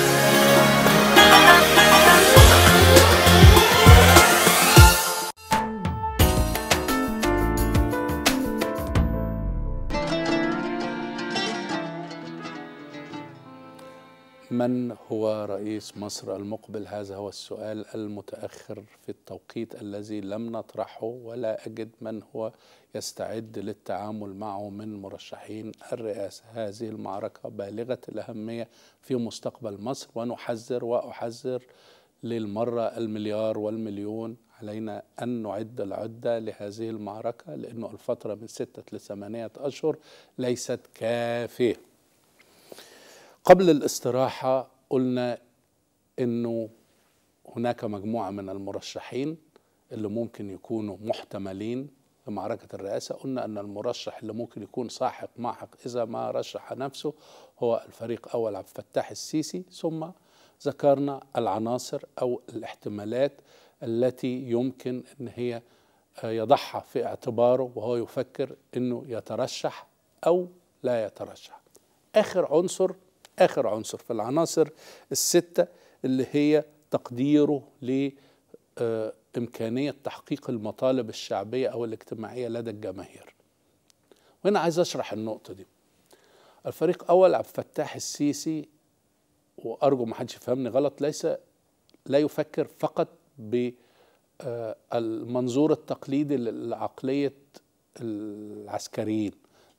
Bye. من هو رئيس مصر المقبل هذا هو السؤال المتأخر في التوقيت الذي لم نطرحه ولا أجد من هو يستعد للتعامل معه من مرشحين الرئاسة هذه المعركة بالغة الأهمية في مستقبل مصر ونحذر وأحذر للمرة المليار والمليون علينا أن نعد العدة لهذه المعركة لأنه الفترة من ستة لثمانية أشهر ليست كافية قبل الاستراحة قلنا أنه هناك مجموعة من المرشحين اللي ممكن يكونوا محتملين لمعركة الرئاسة قلنا أن المرشح اللي ممكن يكون ساحق ماحق إذا ما رشح نفسه هو الفريق أول عبد الفتاح السيسي ثم ذكرنا العناصر أو الاحتمالات التي يمكن أن هي يضعها في اعتباره وهو يفكر أنه يترشح أو لا يترشح آخر عنصر آخر عنصر في العناصر الستة اللي هي تقديره لإمكانية تحقيق المطالب الشعبية أو الاجتماعية لدى الجماهير وهنا عايز أشرح النقطة دي الفريق أول عبد الفتاح السيسي وأرجو ما حدش يفهمني غلط ليس لا يفكر فقط بالمنظور آه، التقليدي لعقلية العسكريين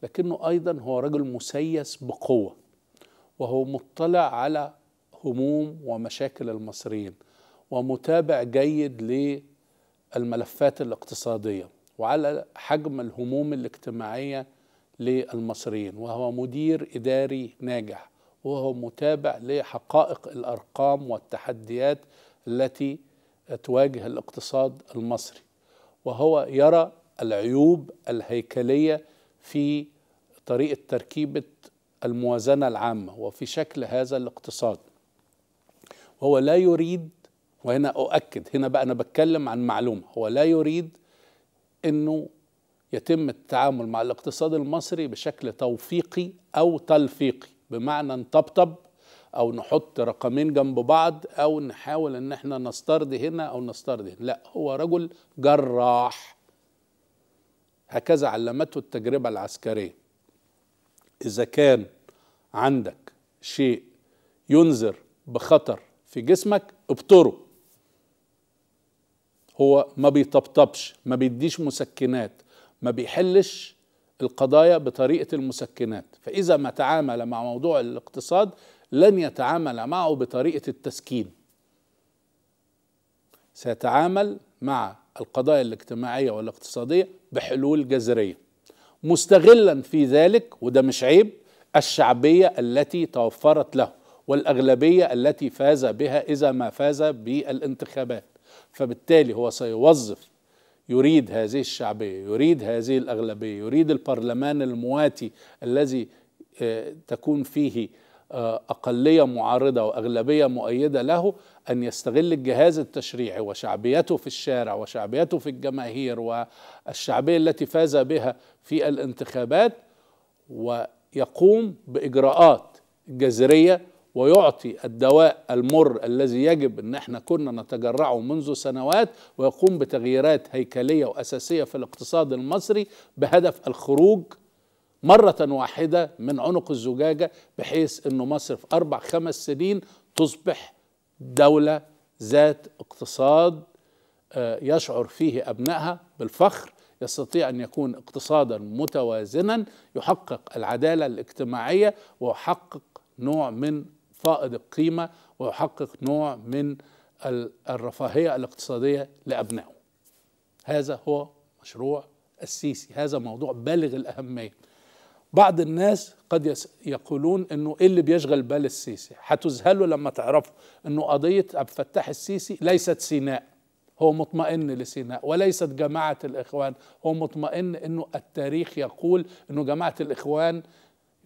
لكنه أيضا هو رجل مسيس بقوة وهو مطلع على هموم ومشاكل المصريين ومتابع جيد للملفات الاقتصادية وعلى حجم الهموم الاجتماعية للمصريين وهو مدير إداري ناجح وهو متابع لحقائق الأرقام والتحديات التي تواجه الاقتصاد المصري وهو يرى العيوب الهيكلية في طريقة تركيبة الموازنة العامة وفي شكل هذا الاقتصاد وهو لا يريد وهنا أؤكد هنا بقى أنا بتكلم عن معلومة هو لا يريد أنه يتم التعامل مع الاقتصاد المصري بشكل توفيقي أو تلفيقي بمعنى نطبطب أو نحط رقمين جنب بعض أو نحاول أن احنا نسترد هنا أو نسترد هنا لا هو رجل جراح هكذا علمته التجربة العسكرية إذا كان عندك شيء ينذر بخطر في جسمك ابطره هو ما بيطبطبش ما بيديش مسكنات ما بيحلش القضايا بطريقة المسكنات فإذا ما تعامل مع موضوع الاقتصاد لن يتعامل معه بطريقة التسكين سيتعامل مع القضايا الاجتماعية والاقتصادية بحلول جذرية مستغلا في ذلك وده مش عيب الشعبية التي توفرت له والأغلبية التي فاز بها إذا ما فاز بالانتخابات فبالتالي هو سيوظف يريد هذه الشعبية يريد هذه الأغلبية يريد البرلمان المواتي الذي آه، تكون فيه آه، أقلية معارضة وأغلبية مؤيدة له أن يستغل الجهاز التشريعي وشعبيته في الشارع وشعبيته في الجماهير والشعبية التي فاز بها في الانتخابات ويقوم بإجراءات جذرية ويعطي الدواء المر الذي يجب ان احنا كنا نتجرعه منذ سنوات ويقوم بتغييرات هيكليه واساسيه في الاقتصاد المصري بهدف الخروج مرة واحدة من عنق الزجاجة بحيث أنه مصر في أربع خمس سنين تصبح دولة ذات اقتصاد آه، يشعر فيه أبنائها بالفخر يستطيع أن يكون اقتصادا متوازنا يحقق العدالة الاجتماعية ويحقق نوع من فائض القيمة ويحقق نوع من الرفاهية الاقتصادية لأبنائه هذا هو مشروع السيسي هذا موضوع بالغ الأهمية بعض الناس قد يقولون انه ايه اللي بيشغل بال السيسي هتذهلوا لما تعرفوا انه قضيه عبد الفتاح السيسي ليست سيناء هو مطمئن لسيناء وليست جماعه الاخوان هو مطمئن انه التاريخ يقول انه جماعه الاخوان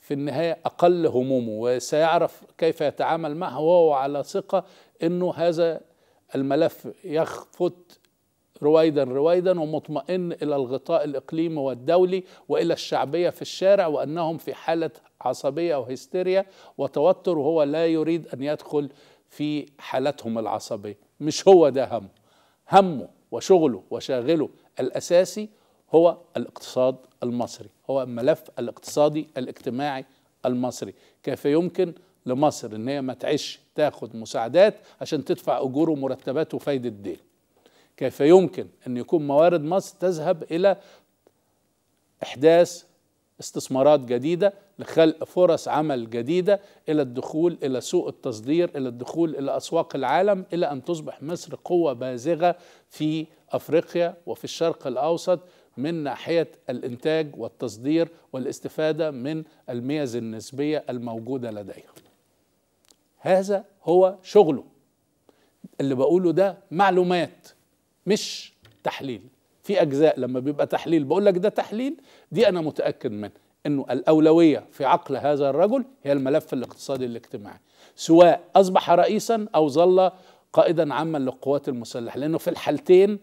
في النهايه اقل همومه وسيعرف كيف يتعامل معها وهو على ثقه انه هذا الملف يخفت رويدا رويدا ومطمئن الى الغطاء الاقليمي والدولي والى الشعبيه في الشارع وانهم في حاله عصبيه وهستيريا وتوتر وهو لا يريد ان يدخل في حالتهم العصبيه مش هو ده همه همه وشغله وشاغله الاساسي هو الاقتصاد المصري هو الملف الاقتصادي الاجتماعي المصري كيف يمكن لمصر ان هي ما تعيش تاخد مساعدات عشان تدفع اجور ومرتبات وفايده دين كيف يمكن أن يكون موارد مصر تذهب إلى إحداث استثمارات جديدة لخلق فرص عمل جديدة إلى الدخول إلى سوق التصدير إلى الدخول إلى أسواق العالم إلى أن تصبح مصر قوة بازغة في أفريقيا وفي الشرق الأوسط من ناحية الإنتاج والتصدير والاستفادة من الميز النسبية الموجودة لديها هذا هو شغله اللي بقوله ده معلومات مش تحليل في اجزاء لما بيبقى تحليل بقول لك ده تحليل دي انا متاكد منه انه الاولويه في عقل هذا الرجل هي الملف الاقتصادي الاجتماعي سواء اصبح رئيسا او ظل قائدا عاما للقوات المسلحه لانه في الحالتين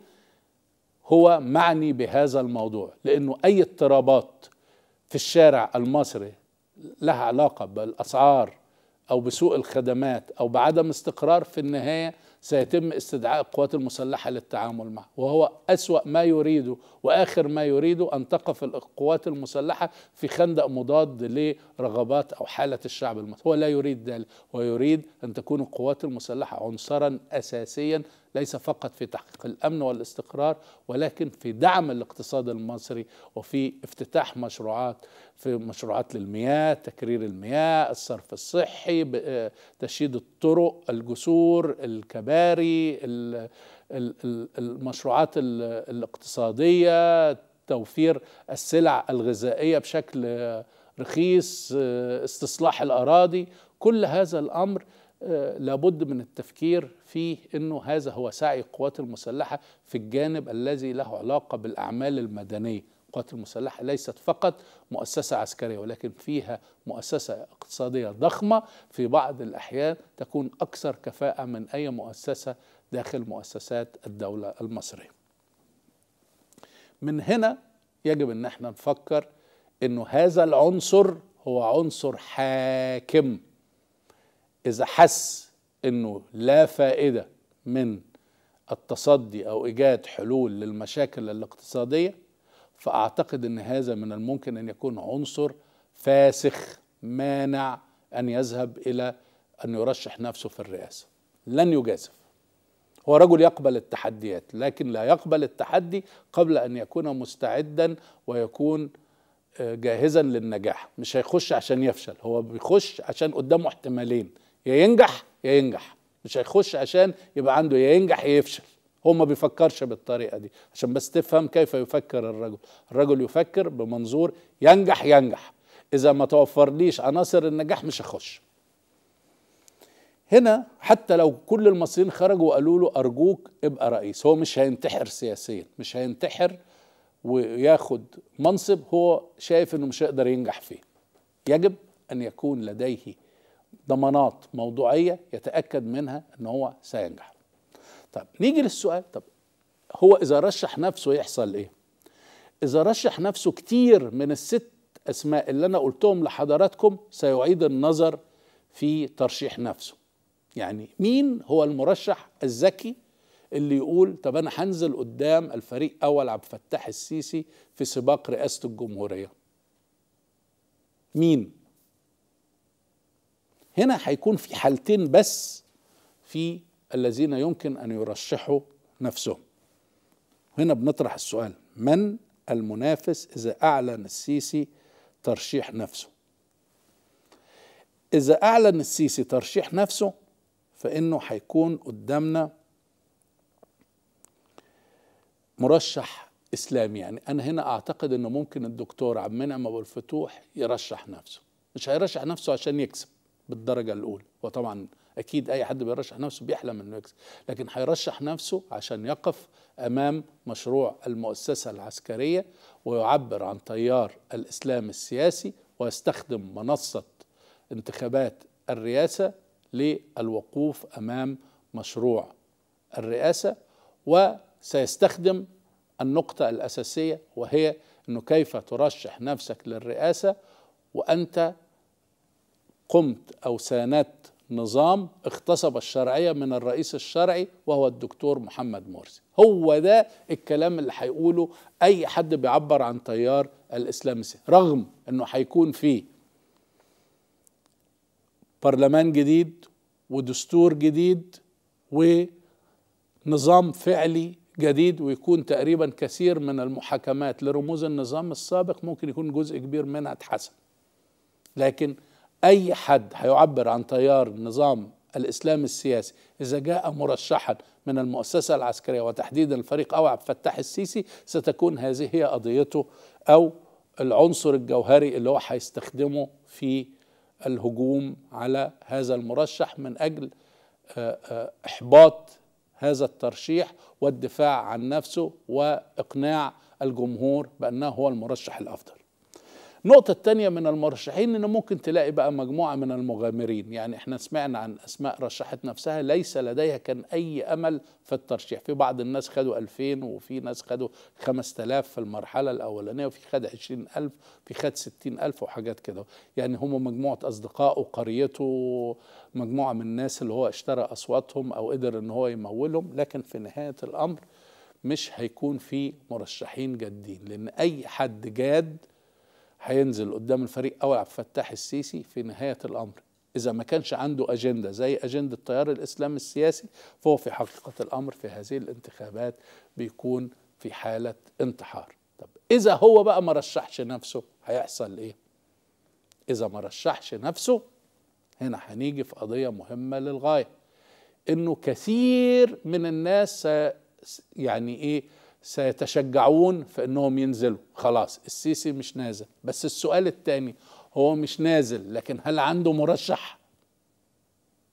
هو معني بهذا الموضوع لانه اي اضطرابات في الشارع المصري لها علاقه بالاسعار او بسوء الخدمات او بعدم استقرار في النهايه سيتم استدعاء القوات المسلحة للتعامل معه وهو أسوأ ما يريده وآخر ما يريده أن تقف القوات المسلحة في خندق مضاد لرغبات أو حالة الشعب المصري هو لا يريد ذلك هو يريد أن تكون القوات المسلحة عنصرا أساسيا ليس فقط في تحقيق الامن والاستقرار ولكن في دعم الاقتصاد المصري وفي افتتاح مشروعات في مشروعات للمياه تكرير المياه الصرف الصحي آه، تشييد الطرق الجسور الكباري المشروعات الاقتصاديه توفير السلع الغذائيه بشكل رخيص آه، استصلاح الاراضي كل هذا الامر آه، لابد من التفكير في انه هذا هو سعي القوات المسلحه في الجانب الذي له علاقه بالاعمال المدنيه القوات المسلحه ليست فقط مؤسسه عسكريه ولكن فيها مؤسسه اقتصاديه ضخمه في بعض الاحيان تكون اكثر كفاءه من اي مؤسسه داخل مؤسسات الدوله المصريه من هنا يجب ان احنا نفكر انه هذا العنصر هو عنصر حاكم اذا حس انه لا فائده من التصدي او ايجاد حلول للمشاكل الاقتصاديه فاعتقد ان هذا من الممكن ان يكون عنصر فاسخ مانع ان يذهب الى ان يرشح نفسه في الرئاسه لن يجازف هو رجل يقبل التحديات لكن لا يقبل التحدي قبل ان يكون مستعدا ويكون آه، جاهزا للنجاح مش هيخش عشان يفشل هو بيخش عشان قدامه احتمالين يا ينجح يا ينجح مش هيخش عشان يبقى عنده يا ينجح يا يفشل هو ما بيفكرش بالطريقه دي عشان بس تفهم كيف يفكر الرجل الرجل يفكر بمنظور ينجح ينجح اذا ما توفرليش عناصر النجاح مش هخش هنا حتى لو كل المصريين خرجوا وقالوا له ارجوك ابقى رئيس هو مش هينتحر سياسيا مش هينتحر وياخد منصب هو شايف انه مش هيقدر ينجح فيه يجب ان يكون لديه ضمانات موضوعية يتأكد منها أن هو سينجح طب نيجي للسؤال طب هو إذا رشح نفسه يحصل إيه إذا رشح نفسه كتير من الست أسماء اللي أنا قلتهم لحضراتكم سيعيد النظر في ترشيح نفسه يعني مين هو المرشح الذكي اللي يقول طب انا هنزل قدام الفريق اول عبد الفتاح السيسي في سباق رئاسه الجمهوريه مين هنا هيكون في حالتين بس في الذين يمكن ان يرشحوا نفسهم هنا بنطرح السؤال من المنافس اذا اعلن السيسي ترشيح نفسه اذا اعلن السيسي ترشيح نفسه فانه هيكون قدامنا مرشح اسلامي يعني انا هنا اعتقد انه ممكن الدكتور عبد المنعم ابو الفتوح يرشح نفسه مش هيرشح نفسه عشان يكسب بالدرجه الاولى وطبعا اكيد اي حد بيرشح نفسه بيحلم انه يكسب لكن هيرشح نفسه عشان يقف امام مشروع المؤسسه العسكريه ويعبر عن تيار الاسلام السياسي ويستخدم منصه انتخابات الرئاسه للوقوف امام مشروع الرئاسه وسيستخدم النقطه الاساسيه وهي انه كيف ترشح نفسك للرئاسه وانت قمت أو ساندت نظام اغتصب الشرعية من الرئيس الشرعي وهو الدكتور محمد مرسي هو ده الكلام اللي هيقوله أي حد بيعبر عن تيار الإسلام رغم أنه هيكون فيه برلمان جديد ودستور جديد ونظام فعلي جديد ويكون تقريبا كثير من المحاكمات لرموز النظام السابق ممكن يكون جزء كبير منها اتحسن لكن أي حد هيعبر عن تيار نظام الإسلام السياسي إذا جاء مرشحا من المؤسسة العسكرية وتحديدا الفريق أو عبد الفتاح السيسي ستكون هذه هي قضيته أو العنصر الجوهري اللي هو هيستخدمه في الهجوم على هذا المرشح من أجل آه، آه، إحباط هذا الترشيح والدفاع عن نفسه وإقناع الجمهور بأنه هو المرشح الأفضل النقطة الثانية من المرشحين إن ممكن تلاقي بقى مجموعة من المغامرين يعني إحنا سمعنا عن أسماء رشحت نفسها ليس لديها كان أي أمل في الترشيح في بعض الناس خدوا 2000 وفي ناس خدوا 5000 في المرحلة الأولانية وفي خد 20000 في خد 60000 وحاجات كده يعني هم مجموعة أصدقائه وقريته مجموعة من الناس اللي هو اشترى أصواتهم أو قدر إن هو يمولهم لكن في نهاية الأمر مش هيكون في مرشحين جادين لأن أي حد جاد هينزل قدام الفريق أو عبد الفتاح السيسي في نهاية الأمر إذا ما كانش عنده أجندة زي أجندة تيار الإسلام السياسي فهو في حقيقة الأمر في هذه الانتخابات بيكون في حالة انتحار طب إذا هو بقى ما رشحش نفسه هيحصل إيه؟ إذا ما رشحش نفسه هنا هنيجي في قضية مهمة للغاية إنه كثير من الناس يعني إيه سيتشجعون في انهم ينزلوا خلاص السيسي مش نازل بس السؤال الثاني هو مش نازل لكن هل عنده مرشح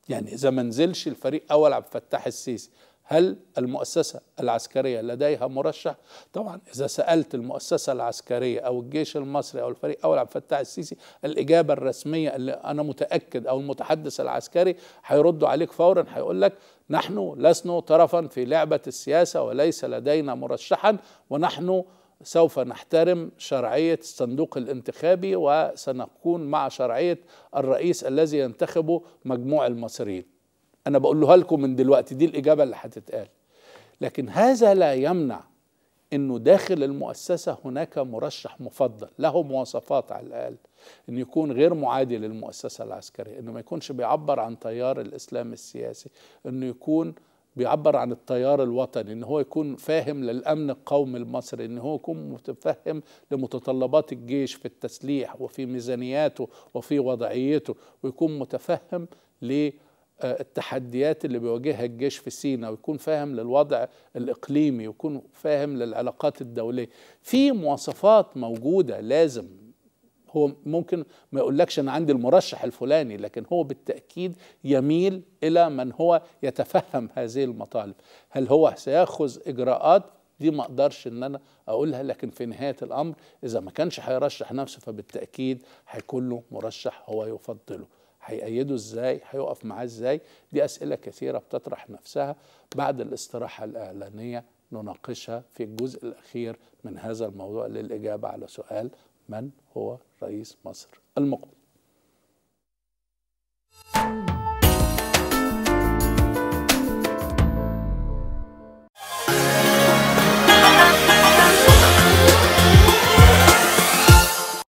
يعني اذا ما نزلش الفريق اول عبد الفتاح السيسي هل المؤسسة العسكرية لديها مرشح؟ طبعا إذا سألت المؤسسة العسكرية أو الجيش المصري أو الفريق أو عبد الفتاح السيسي الإجابة الرسمية اللي أنا متأكد أو المتحدث العسكري هيردوا عليك فورا هيقول لك نحن لسنا طرفا في لعبة السياسة وليس لدينا مرشحا ونحن سوف نحترم شرعية الصندوق الانتخابي وسنكون مع شرعية الرئيس الذي ينتخبه مجموع المصريين انا بقولها لكم من دلوقتي دي الاجابه اللي هتتقال لكن هذا لا يمنع انه داخل المؤسسه هناك مرشح مفضل له مواصفات على الاقل ان يكون غير معادي للمؤسسه العسكريه انه ما يكونش بيعبر عن تيار الاسلام السياسي انه يكون بيعبر عن التيار الوطني ان هو يكون فاهم للامن القومي المصري ان هو يكون متفهم لمتطلبات الجيش في التسليح وفي ميزانياته وفي وضعيته ويكون متفهم ليه آه، التحديات اللي بيواجهها الجيش في سينا ويكون فاهم للوضع الإقليمي ويكون فاهم للعلاقات الدولية في مواصفات موجودة لازم هو ممكن ما يقولكش أنا عندي المرشح الفلاني لكن هو بالتأكيد يميل إلى من هو يتفهم هذه المطالب هل هو سيأخذ إجراءات دي ما اقدرش ان انا اقولها لكن في نهايه الامر اذا ما كانش هيرشح نفسه فبالتاكيد هيكون له مرشح هو يفضله هيأيده ازاي هيقف معاه ازاي دي أسئلة كثيرة بتطرح نفسها بعد الاستراحة الإعلانية نناقشها في الجزء الأخير من هذا الموضوع للإجابة على سؤال من هو رئيس مصر المقبل